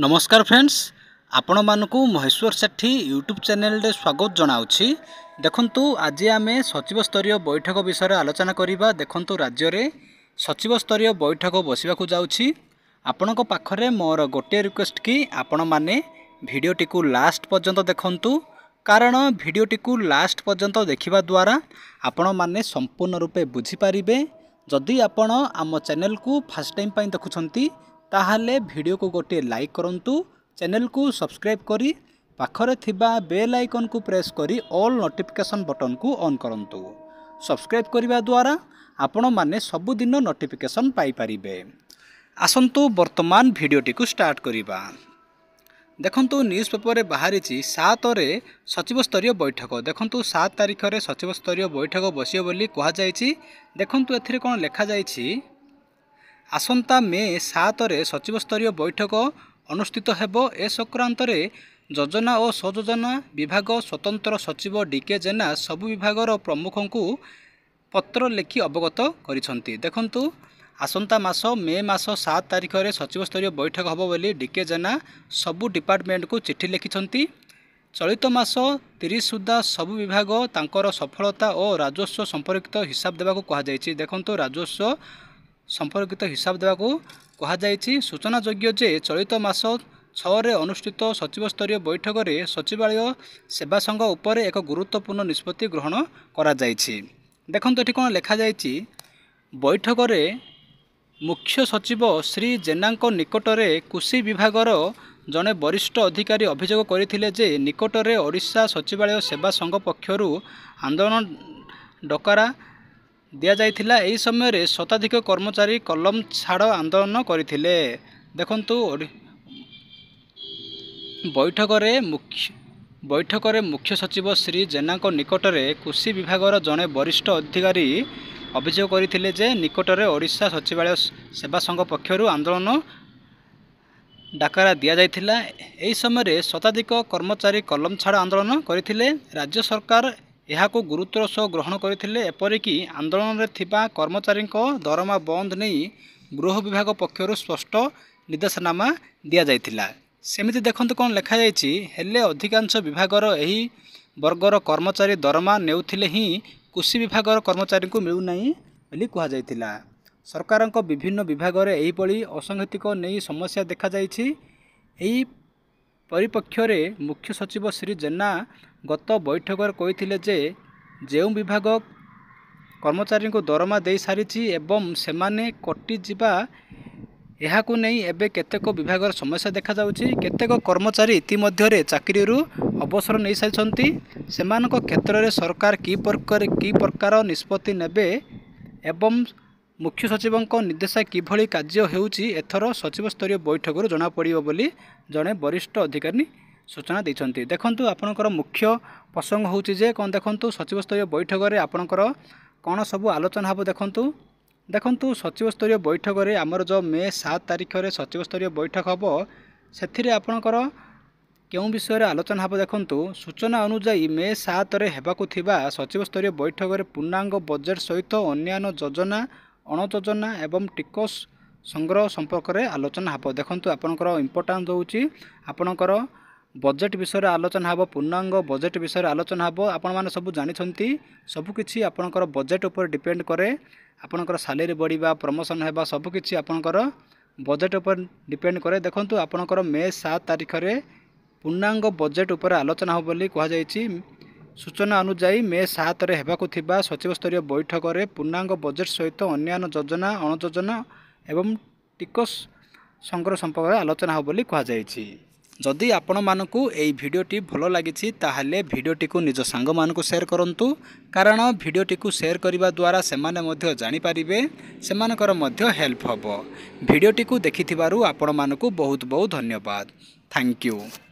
ନମସ୍କାର ଫ୍ରେଣ୍ଡସ୍ ଆପଣମାନଙ୍କୁ ମହେଶ୍ୱର ସେଠୀ ୟୁଟ୍ୟୁବ୍ ଚ୍ୟାନେଲରେ ସ୍ୱାଗତ ଜଣାଉଛି ଦେଖନ୍ତୁ ଆଜି ଆମେ ସଚିବସ୍ତରୀୟ ବୈଠକ ବିଷୟରେ ଆଲୋଚନା କରିବା ଦେଖନ୍ତୁ ରାଜ୍ୟରେ ସଚିବସ୍ତରୀୟ ବୈଠକ ବସିବାକୁ ଯାଉଛି ଆପଣଙ୍କ ପାଖରେ ମୋର ଗୋଟିଏ ରିକ୍ୱେଷ୍ଟ କି ଆପଣମାନେ ଭିଡ଼ିଓଟିକୁ ଲାଷ୍ଟ ପର୍ଯ୍ୟନ୍ତ ଦେଖନ୍ତୁ କାରଣ ଭିଡ଼ିଓଟିକୁ ଲାଷ୍ଟ ପର୍ଯ୍ୟନ୍ତ ଦେଖିବା ଦ୍ୱାରା ଆପଣମାନେ ସମ୍ପୂର୍ଣ୍ଣ ରୂପେ ବୁଝିପାରିବେ ଯଦି ଆପଣ ଆମ ଚ୍ୟାନେଲକୁ ଫାର୍ଷ୍ଟ ଟାଇମ୍ ପାଇଁ ଦେଖୁଛନ୍ତି ତାହେଲେ ଭିଡ଼ିଓକୁ ଗୋଟିଏ ଲାଇକ୍ କରନ୍ତୁ ଚ୍ୟାନେଲକୁ ସବସ୍କ୍ରାଇବ୍ କରି ପାଖରେ ଥିବା ବେଲ୍ ଆଇକନ୍କୁ ପ୍ରେସ୍ କରି ଅଲ୍ ନୋଟିଫିକେସନ୍ ବଟନ୍କୁ ଅନ୍ କରନ୍ତୁ ସବସ୍କ୍ରାଇବ୍ କରିବା ଦ୍ୱାରା ଆପଣମାନେ ସବୁଦିନ ନୋଟିଫିକେସନ୍ ପାଇପାରିବେ ଆସନ୍ତୁ ବର୍ତ୍ତମାନ ଭିଡ଼ିଓଟିକୁ ଷ୍ଟାର୍ଟ କରିବା ଦେଖନ୍ତୁ ନ୍ୟୁଜ୍ ପେପର୍ରେ ବାହାରିଛି ସାତରେ ସଚିବସ୍ତରୀୟ ବୈଠକ ଦେଖନ୍ତୁ ସାତ ତାରିଖରେ ସଚିବସ୍ତରୀୟ ବୈଠକ ବସିବ ବୋଲି କୁହାଯାଇଛି ଦେଖନ୍ତୁ ଏଥିରେ କ'ଣ ଲେଖାଯାଇଛି ଆସନ୍ତା ମେ ସାତରେ ସଚିବସ୍ତରୀୟ ବୈଠକ ଅନୁଷ୍ଠିତ ହେବ ଏ ସଂକ୍ରାନ୍ତରେ ଯୋଜନା ଓ ସଯୋଜନା ବିଭାଗ ସ୍ୱତନ୍ତ୍ର ସଚିବ ଡିକେ ଜେନା ସବୁ ବିଭାଗର ପ୍ରମୁଖଙ୍କୁ ପତ୍ର ଲେଖି ଅବଗତ କରିଛନ୍ତି ଦେଖନ୍ତୁ ଆସନ୍ତା ମାସ ମେ ମାସ ସାତ ତାରିଖରେ ସଚିବସ୍ତରୀୟ ବୈଠକ ହେବ ବୋଲି ଡିକେ ଜେନା ସବୁ ଡିପାର୍ଟମେଣ୍ଟକୁ ଚିଠି ଲେଖିଛନ୍ତି ଚଳିତ ମାସ ତିରିଶ ସୁଦ୍ଧା ସବୁ ବିଭାଗ ତାଙ୍କର ସଫଳତା ଓ ରାଜସ୍ୱ ସମ୍ପର୍କିତ ହିସାବ ଦେବାକୁ କୁହାଯାଇଛି ଦେଖନ୍ତୁ ରାଜସ୍ୱ ସମ୍ପର୍କିତ ହିସାବ ଦେବାକୁ କୁହାଯାଇଛି ସୂଚନାଯୋଗ୍ୟ ଯେ ଚଳିତ ମାସ ଛଅରେ ଅନୁଷ୍ଠିତ ସଚିବସ୍ତରୀୟ ବୈଠକରେ ସଚିବାଳୟ ସେବା ସଂଘ ଉପରେ ଏକ ଗୁରୁତ୍ୱପୂର୍ଣ୍ଣ ନିଷ୍ପତ୍ତି ଗ୍ରହଣ କରାଯାଇଛି ଦେଖନ୍ତୁ ଏଠି କ'ଣ ଲେଖାଯାଇଛି ବୈଠକରେ ମୁଖ୍ୟ ସଚିବ ଶ୍ରୀ ଜେନାଙ୍କ ନିକଟରେ କୃଷି ବିଭାଗର ଜଣେ ବରିଷ୍ଠ ଅଧିକାରୀ ଅଭିଯୋଗ କରିଥିଲେ ଯେ ନିକଟରେ ଓଡ଼ିଶା ସଚିବାଳୟ ସେବା ସଂଘ ପକ୍ଷରୁ ଆନ୍ଦୋଳନ ଡକରା ଦିଆଯାଇଥିଲା ଏହି ସମୟରେ ଶତାଧିକ କର୍ମଚାରୀ କଲମ ଛାଡ଼ ଆନ୍ଦୋଳନ କରିଥିଲେ ଦେଖନ୍ତୁ ବୈଠକରେ ମୁଖ୍ୟ ବୈଠକରେ ମୁଖ୍ୟ ସଚିବ ଶ୍ରୀ ଜେନାଙ୍କ ନିକଟରେ କୃଷି ବିଭାଗର ଜଣେ ବରିଷ୍ଠ ଅଧିକାରୀ ଅଭିଯୋଗ କରିଥିଲେ ଯେ ନିକଟରେ ଓଡ଼ିଶା ସଚିବାଳୟ ସେବା ସଂଘ ପକ୍ଷରୁ ଆନ୍ଦୋଳନ ଡାକରା ଦିଆଯାଇଥିଲା ଏହି ସମୟରେ ଶତାଧିକ କର୍ମଚାରୀ କଲମ ଛାଡ଼ ଆନ୍ଦୋଳନ କରିଥିଲେ ରାଜ୍ୟ ସରକାର ଏହାକୁ ଗୁରୁତ୍ୱର ସହ ଗ୍ରହଣ କରିଥିଲେ ଏପରିକି ଆନ୍ଦୋଳନରେ ଥିବା କର୍ମଚାରୀଙ୍କ ଦରମା ବନ୍ଦ ନେଇ ଗୃହ ବିଭାଗ ପକ୍ଷରୁ ସ୍ପଷ୍ଟ ନିର୍ଦ୍ଦେଶନାମା ଦିଆଯାଇଥିଲା ସେମିତି ଦେଖନ୍ତୁ କ'ଣ ଲେଖାଯାଇଛି ହେଲେ ଅଧିକାଂଶ ବିଭାଗର ଏହି ବର୍ଗର କର୍ମଚାରୀ ଦରମା ନେଉଥିଲେ ହିଁ କୃଷି ବିଭାଗର କର୍ମଚାରୀଙ୍କୁ ମିଳୁନାହିଁ ବୋଲି କୁହାଯାଇଥିଲା ସରକାରଙ୍କ ବିଭିନ୍ନ ବିଭାଗରେ ଏହିଭଳି ଅସଂଘତିକ ନେଇ ସମସ୍ୟା ଦେଖାଯାଇଛି ଏହି ପରିପକ୍ଷରେ ମୁଖ୍ୟ ସଚିବ ଶ୍ରୀ ଜେନା ଗତ ବୈଠକରେ କହିଥିଲେ ଯେ ଯେଉଁ ବିଭାଗ କର୍ମଚାରୀଙ୍କୁ ଦରମା ଦେଇସାରିଛି ଏବଂ ସେମାନେ କଟିଯିବା ଏହାକୁ ନେଇ ଏବେ କେତେକ ବିଭାଗର ସମସ୍ୟା ଦେଖାଯାଉଛି କେତେକ କର୍ମଚାରୀ ଇତିମଧ୍ୟରେ ଚାକିରିରୁ ଅବସର ନେଇସାରିଛନ୍ତି ସେମାନଙ୍କ କ୍ଷେତ୍ରରେ ସରକାର କି ପ୍ରକାର କି ପ୍ରକାର ନିଷ୍ପତ୍ତି ନେବେ ଏବଂ ମୁଖ୍ୟ ସଚିବଙ୍କ ନିର୍ଦ୍ଦେଶା କିଭଳି କାର୍ଯ୍ୟ ହେଉଛି ଏଥର ସଚିବସ୍ତରୀୟ ବୈଠକରୁ ଜଣାପଡ଼ିବ ବୋଲି ଜଣେ ବରିଷ୍ଠ ଅଧିକାରୀ ସୂଚନା ଦେଇଛନ୍ତି ଦେଖନ୍ତୁ ଆପଣଙ୍କର ମୁଖ୍ୟ ପ୍ରସଙ୍ଗ ହେଉଛି ଯେ କ'ଣ ଦେଖନ୍ତୁ ସଚିବସ୍ତରୀୟ ବୈଠକରେ ଆପଣଙ୍କର କ'ଣ ସବୁ ଆଲୋଚନା ହେବ ଦେଖନ୍ତୁ ଦେଖନ୍ତୁ ସଚିବସ୍ତରୀୟ ବୈଠକରେ ଆମର ଯେଉଁ ମେ ସାତ ତାରିଖରେ ସଚିବସ୍ତରୀୟ ବୈଠକ ହେବ ସେଥିରେ ଆପଣଙ୍କର କେଉଁ ବିଷୟରେ ଆଲୋଚନା ହେବ ଦେଖନ୍ତୁ ସୂଚନା ଅନୁଯାୟୀ ମେ ସାତରେ ହେବାକୁ ଥିବା ସଚିବସ୍ତରୀୟ ବୈଠକରେ ପୂର୍ଣ୍ଣାଙ୍ଗ ବଜେଟ୍ ସହିତ ଅନ୍ୟାନ୍ୟ ଯୋଜନା ଅଣଯୋଜନା ଏବଂ ଟିକସ ସଂଗ୍ରହ ସମ୍ପର୍କରେ ଆଲୋଚନା ହେବ ଦେଖନ୍ତୁ ଆପଣଙ୍କର ଇମ୍ପୋର୍ଟାନ୍ସ ହେଉଛି ଆପଣଙ୍କର ବଜେଟ୍ ବିଷୟରେ ଆଲୋଚନା ହେବ ପୂର୍ଣ୍ଣାଙ୍ଗ ବଜେଟ୍ ବିଷୟରେ ଆଲୋଚନା ହେବ ଆପଣମାନେ ସବୁ ଜାଣିଛନ୍ତି ସବୁକିଛି ଆପଣଙ୍କର ବଜେଟ୍ ଉପରେ ଡିପେଣ୍ଡ କରେ ଆପଣଙ୍କର ସାଲେରୀ ବଢ଼ିବା ପ୍ରମୋସନ୍ ହେବା ସବୁକିଛି ଆପଣଙ୍କର ବଜେଟ୍ ଉପରେ ଡିପେଣ୍ଡ କରେ ଦେଖନ୍ତୁ ଆପଣଙ୍କର ମେ ସାତ ତାରିଖରେ ପୂର୍ଣ୍ଣାଙ୍ଗ ବଜେଟ୍ ଉପରେ ଆଲୋଚନା ହେବ ବୋଲି କୁହାଯାଇଛି ସୂଚନା ଅନୁଯାୟୀ ମେ ସାତରେ ହେବାକୁ ଥିବା ସଚିବସ୍ତରୀୟ ବୈଠକରେ ପୂର୍ଣ୍ଣାଙ୍ଗ ବଜେଟ୍ ସହିତ ଅନ୍ୟାନ୍ୟ ଯୋଜନା ଅଣଯୋଜନା ଏବଂ ଟିକସ ସଂଗ୍ରହ ସମ୍ପର୍କରେ ଆଲୋଚନା ହେବ ବୋଲି କୁହାଯାଇଛି ଯଦି ଆପଣମାନଙ୍କୁ ଏହି ଭିଡ଼ିଓଟି ଭଲ ଲାଗିଛି ତାହେଲେ ଭିଡ଼ିଓଟିକୁ ନିଜ ସାଙ୍ଗମାନଙ୍କୁ ସେୟାର କରନ୍ତୁ କାରଣ ଭିଡ଼ିଓଟିକୁ ସେୟାର କରିବା ଦ୍ୱାରା ସେମାନେ ମଧ୍ୟ ଜାଣିପାରିବେ ସେମାନଙ୍କର ମଧ୍ୟ ହେଲ୍ପ ହେବ ଭିଡ଼ିଓଟିକୁ ଦେଖିଥିବାରୁ ଆପଣମାନଙ୍କୁ ବହୁତ ବହୁତ ଧନ୍ୟବାଦ ଥ୍ୟାଙ୍କ ୟୁ